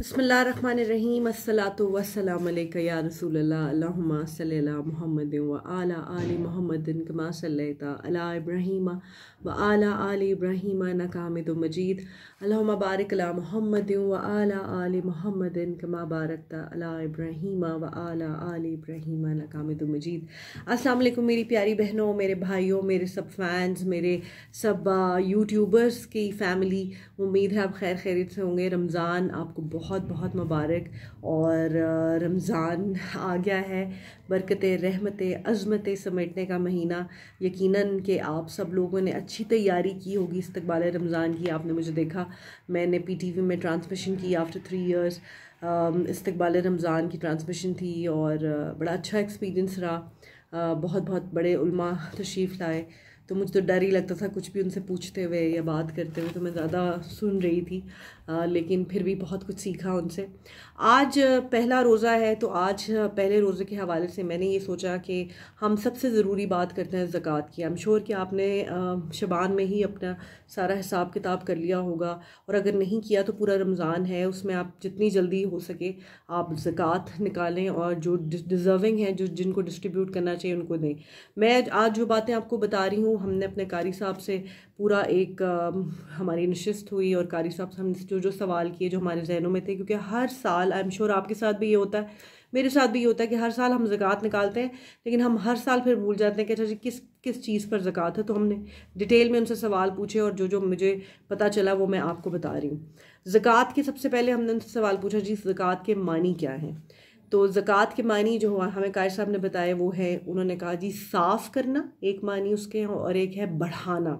बसमीम या रसूल सल्ला महमद व आला आल महमदिन कमा सल्ला इब्राहिम व आला आल इब्राहिम नकामद मजीद अल्लाम महमद व आला आल महमदिन कमा बारकता अला इब्राहिम व आला आल इब्राहिम नकामद मजीद असल मेरी प्यारी बहनों मेरे भाइयों मेरे सब फैंस मेरे सब यूट्यूबर्स की फैमिली उम्मीद है आप खैर खैरित से होंगे रमज़ान आपको बहुत बहुत बहुत मुबारक और रमज़ान आ गया है बरकत रहमत अजमत समेटने का महीना यकीनन के आप सब लोगों ने अच्छी तैयारी की होगी इस्तबाल रमज़ान की आपने मुझे देखा मैंने पी टी वी में ट्रांसमिशन की आफ्टर थ्री ईयर्स इस्तबाल रमज़ान की ट्रांसमिशन थी और बड़ा अच्छा एक्सपीरियंस रहा बहुत बहुत बड़े तशरीफ़ लाए तो मुझे तो डर ही लगता था कुछ भी उनसे पूछते हुए या बात करते हुए तो मैं ज़्यादा सुन रही थी आ, लेकिन फिर भी बहुत कुछ सीखा उनसे आज पहला रोज़ा है तो आज पहले रोज़े के हवाले से मैंने ये सोचा कि हम सबसे ज़रूरी बात करते हैं ज़क़़त की आई एम श्योर कि आपने शबान में ही अपना सारा हिसाब किताब कर लिया होगा और अगर नहीं किया तो पूरा रमज़ान है उसमें आप जितनी जल्दी हो सके आप ज़क़़त निकालें और जो डिज़र्विंग है जो जिनको डिस्ट्रीब्यूट करना चाहिए उनको दें मैं आज जो बातें आपको बता रही हूँ हमने अपने कारी साहब से पूरा एक आ, हमारी नशस्त हुई और कारी साहब से हमने जो जो सवाल किए जो हमारे जहनों में थे क्योंकि हर साल आई एम श्योर आपके साथ भी ये होता है मेरे साथ भी ये होता है कि हर साल हम ज़क़़त निकालते हैं लेकिन हम हर साल फिर भूल जाते हैं कि अच्छा जी किस किस चीज़ पर ज़क़़त है तो हमने डिटेल में उनसे सवाल पूछे और जो जो मुझे पता चला वो मैं आपको बता रही हूँ ज़क़़त के सबसे पहले हमने उनसे सवाल पूछा जी ज़क़़त के मानी क्या हैं तो ज़क़़त के मानी जो हमें कायर साहब ने बताए वो है उन्होंने कहा जी साफ़ करना एक मानी उसके और एक है बढ़ाना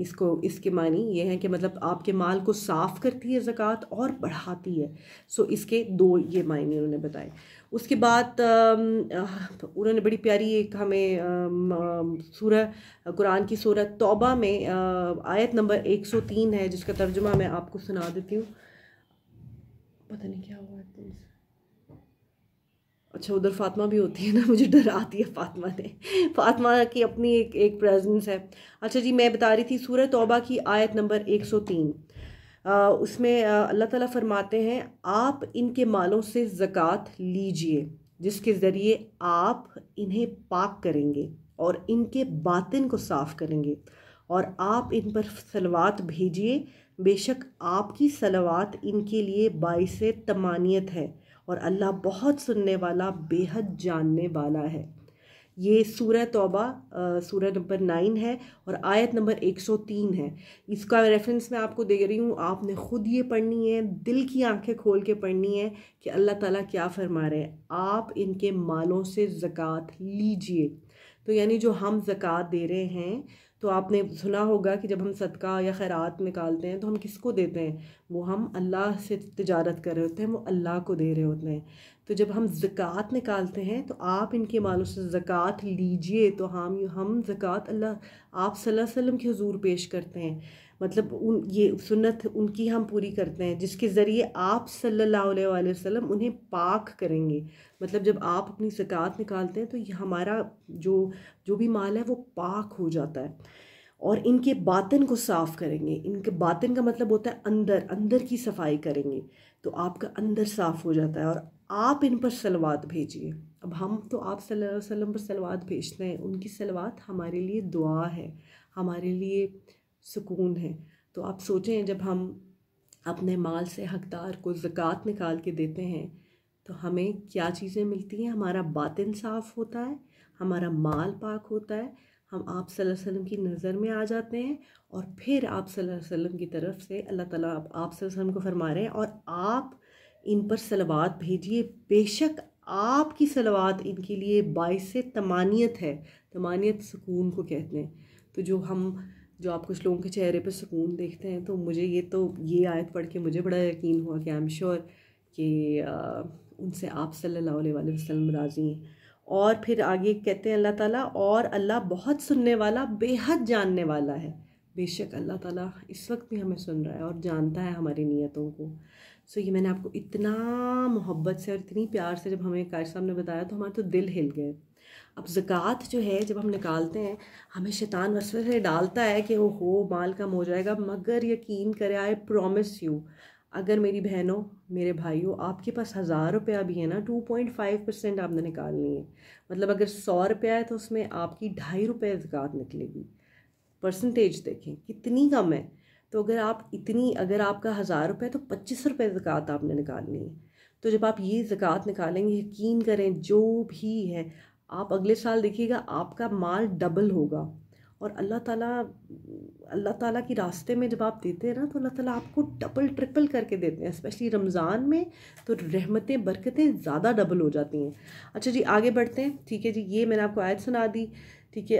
इसको इसके मानी ये है कि मतलब आपके माल को साफ़ करती है ज़क़़त और बढ़ाती है सो इसके दो ये मायने उन्होंने बताए उसके बाद उन्होंने बड़ी प्यारी एक हमें सूर कुरान की सूरत तौबा में आयत नंबर 103 है जिसका तर्जुमा मैं आपको सुना देती हूँ पता नहीं क्या हुआ अच्छा उधर फातिमा भी होती है ना मुझे डराती है फातिमा ने फातिमा की अपनी एक एक प्रेजेंस है अच्छा जी मैं बता रही थी सूरह तौबा की आयत नंबर 103 तीन उसमें अल्लाह ताला फरमाते हैं आप इनके मालों से ज़क़़त लीजिए जिसके ज़रिए आप इन्हें पाक करेंगे और इनके बातिन को साफ़ करेंगे और आप इन पर सलवात भेजिए बेशक आपकी सलवात इनके लिए बाईस तमानियत है और अल्लाह बहुत सुनने वाला बेहद जानने वाला है ये सूरह तौबा सूरह नंबर नाइन है और आयत नंबर एक सौ तीन है इसका रेफरेंस मैं आपको दे रही हूँ आपने ख़ुद ये पढ़नी है दिल की आंखें खोल के पढ़नी है कि अल्लाह ताला क्या फरमा रहे हैं आप इनके मालों से ज़क़़त लीजिए तो यानी जो हम ज़क़़त दे रहे हैं तो आपने सुना होगा कि जब हम सदका या खैरात निकालते हैं तो हम किसको देते हैं वो हम अल्लाह से तजारत कर रहे होते हैं वो अल्लाह को दे रहे होते हैं तो जब हम ज़क़़त निकालते हैं तो आप इनके मालों से ज़क़़त लीजिए तो हम हम ज़क़़त अल्लाह आप सल्लल्लाहु अलैहि वसल्लम के हजूर पेश करते हैं मतलब उन ये सुन्नत उनकी हम पूरी करते हैं जिसके ज़रिए आप सल्लल्लाहु अलैहि वसल्लम उन्हें पाक करेंगे मतलब जब आप अपनी सकात निकालते हैं तो हमारा जो जो भी माल है वो पाक हो जाता है और इनके बातन को साफ़ करेंगे इनके बातन का मतलब होता है अंदर अंदर की सफाई करेंगे तो आपका अंदर साफ़ हो जाता है और आप इन पर सलवात भेजिए अब हम तो आप सल्लल्लाहु अलैहि वसल्लम पर सलवात भेजते हैं उनकी सलवात हमारे लिए दुआ है हमारे लिए सुकून है तो आप सोचें जब हम अपने माल से हकदार को ज़क़़त निकाल के देते हैं तो हमें क्या चीज़ें मिलती हैं हमारा बातिन साफ़ होता है हमारा माल पाक होता है हम आप वसल्लम की नज़र में आ जाते हैं और फिर आप वसल्लम की तरफ से अल्लाह ताला आप वसल्लम को फरमा रहे हैं और आप इन पर सलवात भेजिए बेशक आपकी सलवात इनके लिए बायस तमानियत है तमानियत सुकून को कहते हैं तो जो हम जो आप कुछ लोगों के चेहरे पर सुकून देखते हैं तो मुझे ये तो ये आयत पढ़ के मुझे बड़ा यकीन हुआ कि आई एम श्योर कि उनसे आप सल्लल्लाहु अलैहि वसल्लम राज़ी हैं और फिर आगे कहते हैं अल्लाह ताला और अल्लाह बहुत सुनने वाला बेहद जानने वाला है बेशक अल्लाह ताला इस वक्त भी हमें सुन रहा है और जानता है हमारी नीयतों को सो ये मैंने आपको इतना मोहब्बत से और इतनी प्यार से जब हमें कायर साहब ने बताया तो हमारे तो दिल हिल गए अब ज़क़़त जो है जब हम निकालते हैं हमें शैतान वसवे से डालता है कि वो हो माल कम हो जाएगा मगर यकीन करें आई प्रोमिस यू अगर मेरी बहनों मेरे भाइयों आपके पास हज़ार रुपया भी है ना टू पॉइंट फाइव परसेंट आपने निकालनी है मतलब अगर सौ रुपया है तो उसमें आपकी ढाई रुपये ज़क़़त निकलेगी परसेंटेज देखें कितनी कम है तो अगर आप इतनी अगर आपका हज़ार रुपये तो पच्चीस रुपये ज़क़़त आपने निकालनी है तो जब आप ये ज़क़़त निकालेंगे यकीन करें जो भी है आप अगले साल देखिएगा आपका माल डबल होगा और अल्लाह ताला अल्लाह ताला की रास्ते में जब आप देते हैं ना तो अल्लाह ताला आपको डबल ट्रिपल करके देते हैं स्पेशली रमज़ान में तो रहमतें बरकतें ज़्यादा डबल हो जाती हैं अच्छा जी आगे बढ़ते हैं ठीक है जी ये मैंने आपको आयत सुना दी ठीक है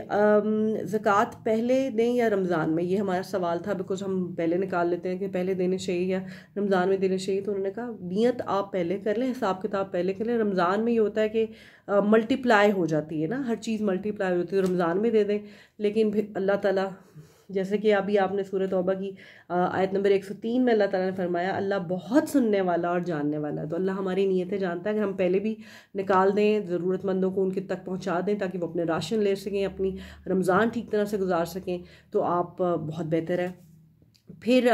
ज़क़़त पहले दें या रमज़ान में ये हमारा सवाल था बिकॉज़ हम पहले निकाल लेते हैं कि पहले देने चाहिए या रमज़ान में देने चाहिए तो उन्होंने कहा नियत आप पहले कर लें हिसाब किताब पहले कर लें रमज़ान में ये होता है कि मल्टीप्लाई हो जाती है ना हर चीज़ मल्टीप्लाई होती है तो रमज़ान में दे दें लेकिन अल्लाह ताली जैसे कि अभी आपने सूरत तौबा की आयत नंबर 103 में अल्लाह ताला ने फरमाया अल्लाह बहुत सुनने वाला और जानने वाला है तो अल्लाह हमारी नीयतें जानता है अगर हम पहले भी निकाल दें ज़रूरतमंदों को उनके तक पहुँचा दें ताकि वो अपने राशन ले सकें अपनी रमज़ान ठीक तरह से गुजार सकें तो आप बहुत बेहतर है फिर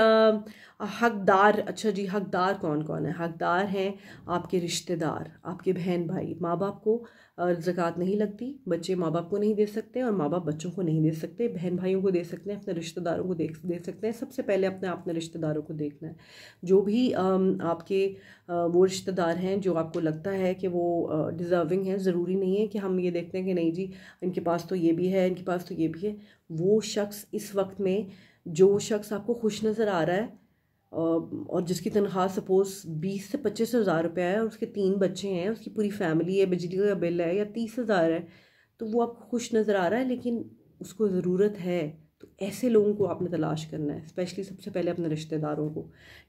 हकदार अच्छा जी हकदार कौन कौन है हकदार हैं आपके रिश्तेदार आपके बहन भाई माँ बाप को ज़क़़त नहीं लगती बच्चे माँ बाप को नहीं दे सकते और माँ बाप बच्चों को नहीं दे सकते बहन भाइयों को दे सकते हैं अपने रिश्तेदारों को देख दे सकते हैं सबसे पहले अपने अपने रिश्तेदारों को देखना है जो भी आपके वो रिश्तेदार हैं जो आपको लगता है कि वो डिज़र्विंग है ज़रूरी नहीं है कि हम ये देखते हैं कि नहीं जी इनके पास तो ये भी है इनके पास तो ये भी है वो शख्स इस वक्त में जो शख्स आपको खुश नज़र आ रहा है और जिसकी तनख्वाह सपोज़ बीस से पच्चीस हज़ार रुपया है और उसके तीन बच्चे हैं उसकी पूरी फैमिली है बिजली का बिल है या तीस हज़ार है तो वो आपको खुश नज़र आ रहा है लेकिन उसको ज़रूरत है तो ऐसे लोगों को आपने तलाश करना है स्पेशली सबसे पहले अपने रिश्तेदारों को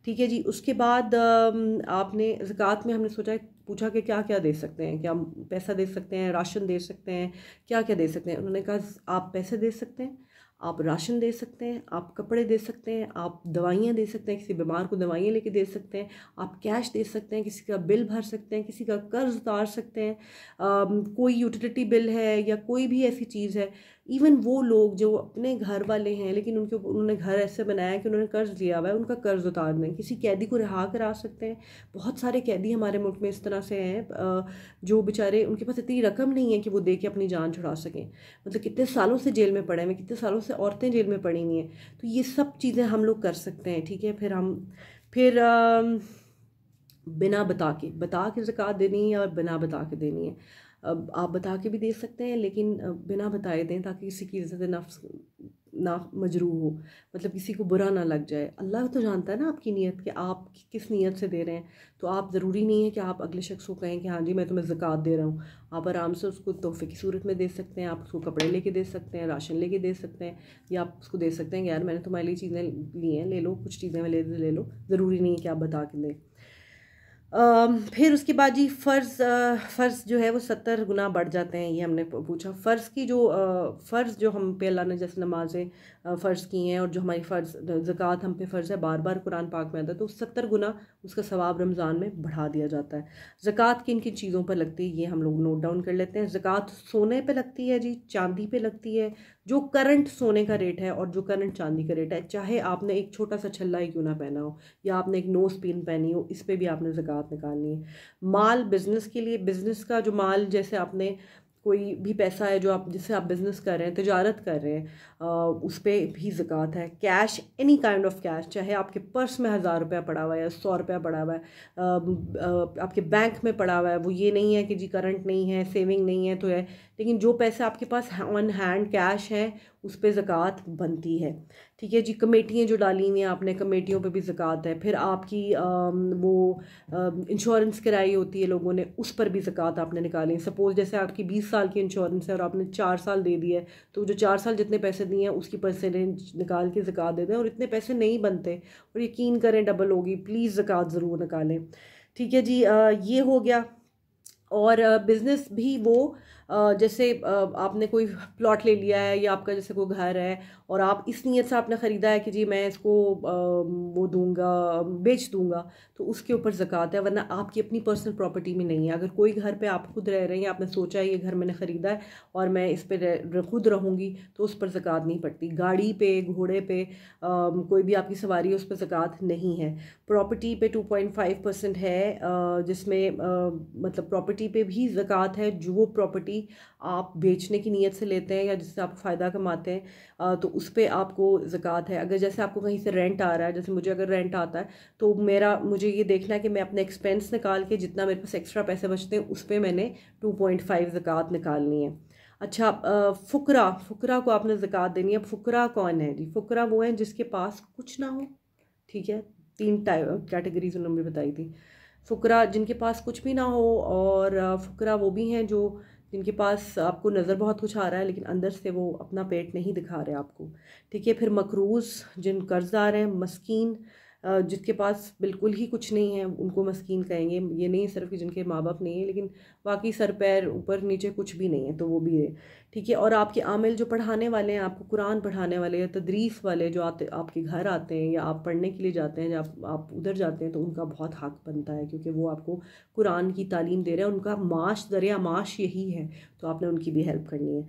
ठीक है जी उसके बाद आपने ज़क़़त में हमने सोचा पूछा कि क्या क्या दे सकते हैं क्या पैसा दे सकते हैं राशन दे सकते हैं क्या क्या दे सकते हैं उन्होंने कहा आप पैसे दे सकते हैं आप राशन दे सकते हैं आप कपड़े दे सकते हैं आप दवाइयाँ दे सकते हैं किसी बीमार को दवाइयाँ लेके दे सकते हैं आप कैश दे सकते हैं किसी का बिल भर सकते हैं किसी का कर्ज उतार सकते हैं आ, कोई यूटिलिटी बिल है या कोई भी ऐसी चीज़ है इवन वो लोग जो अपने घर वाले हैं लेकिन उनके उन्होंने घर ऐसे बनाया कि उन्होंने कर्ज लिया हुआ है उनका कर्ज उतार दें किसी कैदी को रिहा करा सकते हैं बहुत सारे कैदी हमारे मुल्क में इस तरह से हैं जो बेचारे उनके पास इतनी रकम नहीं है कि वो दे के अपनी जान छुड़ा सकें मतलब कितने सालों से जेल में पड़े हैं कितने सालों से औरतें जेल में पड़ी हुई हैं तो ये सब चीज़ें हम लोग कर सकते हैं ठीक है फिर हम फिर बिना बता के बता के जक़ात देनी है और बिना बता के देनी है आप बता के भी दे सकते हैं लेकिन बिना बताए दें ताकि किसी की इज्जत नफ्स ना मजरू हो मतलब किसी को बुरा ना लग जाए अल्लाह तो जानता है ना आपकी नीयत कि आप किस नीयत से दे रहे हैं तो आप ज़रूरी नहीं है कि आप अगले शख्स को कहें कि हाँ जी मैं तुम्हें ज़क़ात दे रहा हूँ आप आराम से उसको तोहफे की सूरत में दे सकते हैं आप उसको कपड़े लेके दे सकते हैं राशन लेके दे सकते हैं या आप उसको दे सकते हैं यार मैंने तुम्हारे लिए चीज़ें ली हैं ले लो कुछ चीज़ें ले लो ज़रूरी नहीं है कि आप बता के दें फिर उसके बाद जी फ़र्ज़ फ़र्ज़ जो है वो सत्तर गुना बढ़ जाते हैं ये हमने पूछा फ़र्ज़ की जो फ़र्ज़ जो हम पे अल्लाह ने जैसे नमाज़ें फ़र्ज़ की हैं और जो हमारी फ़र्ज़ ज़क़़त हम पे फ़र्ज़ है बार बार कुरान पाक में आता है तो सत्तर गुना उसका सवाब रमज़ान में बढ़ा दिया जाता है ज़क़़त किन किन चीज़ों पर लगती है ये हम लोग नोट डाउन कर लेते हैं ज़क़़त सोने पर लगती है जी चांदी पर लगती है जो करंट सोने का रेट है और जो करंट चांदी का रेट है चाहे आपने एक छोटा सा छल्ला ही क्यों ना पहना हो या आपने एक नोज पिन पहनी हो इस पर भी आपने ज़क़़त निकालनी है माल बिज़नेस के लिए बिज़नेस का जो माल जैसे आपने कोई भी पैसा है जो आप जिससे आप बिज़नेस कर रहे हैं तजारत कर रहे हैं आ, उस पर भी ज़क़ात है cash any kind of cash चाहे आपके पर्स में हज़ार रुपया पड़ा हुआ है या सौ रुपया पड़ा हुआ है आ, आ, आपके बैंक में पड़ा हुआ है वो ये नहीं है कि जी करंट नहीं है सेविंग नहीं है तो है लेकिन जो पैसे आपके पास ऑन हैंड कैश है उस पर ज़क़़त बनती है ठीक है जी कमेटियाँ जो डाली हुई हैं आपने कमेटियों पे भी ज़क़़त है फिर आपकी आ, वो इंश्योरेंस कराई होती है लोगों ने उस पर भी ज़क़़त आपने निकाली है सपोज़ जैसे आपकी बीस साल की इंश्योरेंस है और आपने चार साल दे दी है तो जो चार साल जितने पैसे दिए हैं उसकी परसेंटेज निकाल के ज़क़़त दे दें और इतने पैसे नहीं बनते और यकीन करें डबल होगी प्लीज़ ज़क़़त ज़रूर निकालें ठीक है जी आ, ये हो गया और बिज़नेस भी वो जैसे आपने कोई प्लॉट ले लिया है या आपका जैसे कोई घर है और आप इस नीयत से आपने ख़रीदा है कि जी मैं इसको वो दूंगा बेच दूंगा तो उसके ऊपर ज़क़़त है वरना आपकी अपनी पर्सनल प्रॉपर्टी में नहीं है अगर कोई घर पे आप खुद रह रहे हैं आपने सोचा है ये घर मैंने ख़रीदा है और मैं इस पर खुद रहूँगी तो उस पर ज़क़़त नहीं पड़ती गाड़ी पे घोड़े पे कोई भी आपकी सवारी है उस पर ज़क़ात नहीं है प्रॉपर्टी पे टू पॉइंट फाइव परसेंट है जिसमें मतलब प्रॉपर्टी पर भी जक़ात है जो वो प्रॉपर्टी भी आप बेचने की नीयत से लेते हैं या जिससे आप फ़ायदा कमाते हैं तो उस पर आपको ज़क़़त है अगर जैसे आपको कहीं से रेंट आ रहा है जैसे मुझे अगर रेंट आता है तो मेरा मुझे ये देखना है कि मैं अपने एक्सपेंस निकाल के जितना मेरे पास एक्स्ट्रा पैसे बचते हैं उस पर मैंने टू पॉइंट फाइव ज़क़़त निकालनी है अच्छा फ़ुकरा फ़ुकरा को आपने ज़क़़त देनी है फ़ुकरा कौन है जी फ़ुकरा वो है जिसके पास कुछ ना हो ठीक है तीन टाइप कैटेगरीज उन्होंने बताई थी फ़ुकरा जिनके पास कुछ भी ना हो और फ़ुकरा वो भी हैं जो जिनके पास आपको नज़र बहुत कुछ आ रहा है लेकिन अंदर से वो अपना पेट नहीं दिखा रहे आपको ठीक है फिर मकरूज़ जिन कर्जदार हैं मस्किन जिसके पास बिल्कुल ही कुछ नहीं है उनको मस्किन कहेंगे ये नहीं सिर्फ कि जिनके माँ बाप नहीं है लेकिन बाकी सर पैर ऊपर नीचे कुछ भी नहीं है तो वो भी है ठीक है और आपके आमिल जो पढ़ाने वाले हैं आपको कुरान पढ़ाने वाले या तदरीस वाले जो आते आपके घर आते हैं या आप पढ़ने के लिए जाते हैं या आप, आप उधर जाते हैं तो उनका बहुत हक बनता है क्योंकि वो आपको कुरान की तालीम दे रहे हैं उनका माश दरिया माश यही है तो आपने उनकी भी हेल्प करनी है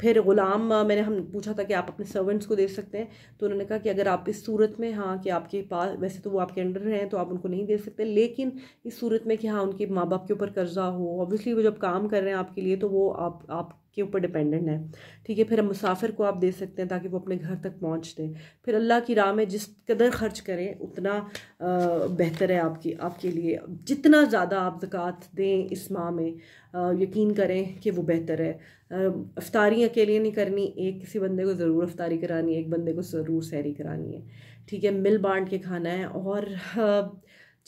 फिर ग़ुलाम मैंने हम पूछा था कि आप अपने सर्वेंट्स को दे सकते हैं तो उन्होंने कहा कि अगर आप इस सूरत में हाँ कि आपके पास वैसे तो वो आपके अंडर हैं तो आप उनको नहीं दे सकते लेकिन इस सूरत में कि हाँ उनके माँ बाप के ऊपर कर्जा हो ऑब्वियसली वो जब काम कर रहे हैं आपके लिए तो वो आप आप के ऊपर डिपेंडेंट है ठीक है फिर हम मुसाफिर को आप दे सकते हैं ताकि वो अपने घर तक पहुँच दें फिर अल्लाह की राह में जिस कदर खर्च करें उतना बेहतर है आपकी आपके लिए जितना ज़्यादा आप ज़क़़त दें इस माह में आ, यकीन करें कि वो बेहतर है अफ्तारी अकेले नहीं करनी एक किसी बंदे को ज़रूर अफ्तारी करानी है एक बंदे को ज़रूर सैरी करानी है ठीक है मिल बांट के खाना है और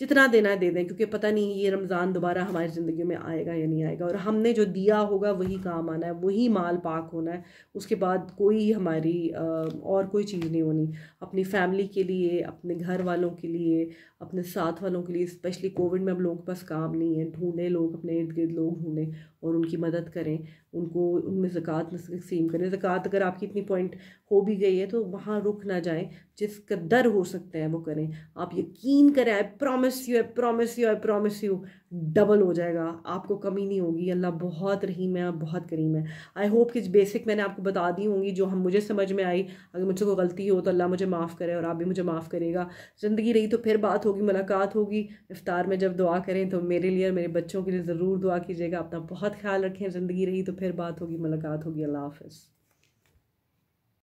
जितना देना है दे दें क्योंकि पता नहीं ये रमज़ान दोबारा हमारी ज़िंदगी में आएगा या नहीं आएगा और हमने जो दिया होगा वही काम आना है वही माल पाक होना है उसके बाद कोई हमारी और कोई चीज़ नहीं होनी अपनी फैमिली के लिए अपने घर वालों के लिए अपने साथ वालों के लिए स्पेशली कोविड में अब लोगों के पास काम नहीं है ढूंढे लोग अपने इर्द गिर्द लोग ढूंढें और उनकी मदद करें उनको उनमें ज़क़़त तकसीम करें ज़क़़त अगर आपकी इतनी पॉइंट हो भी गई है तो वहाँ रुक ना जाए जिस कदर हो सकता है वो करें आप यकीन करें I promise you I promise you I promise you double हो जाएगा आपको कमी नहीं होगी अल्लाह बहुत रहीम है बहुत करीम है आई होप कि बेसिक मैंने आपको बता दी होंगी जो हम मुझे समझ में आई अगर मुझसे कोई गलती हो तो अल्लाह मुझे माफ़ करे और आप भी मुझे माफ़ करेगा ज़िंदगी रही तो फिर बात होगी मुलाकात होगी इफ्तार में जब दुआ करें तो मेरे लिए और मेरे बच्चों के लिए ज़रूर दुआ कीजिएगा अपना बहुत बहुत ख्याल रखें ज़िंदगी रही तो फिर बात होगी मुलाकात होगी अल्लाह हाफिज़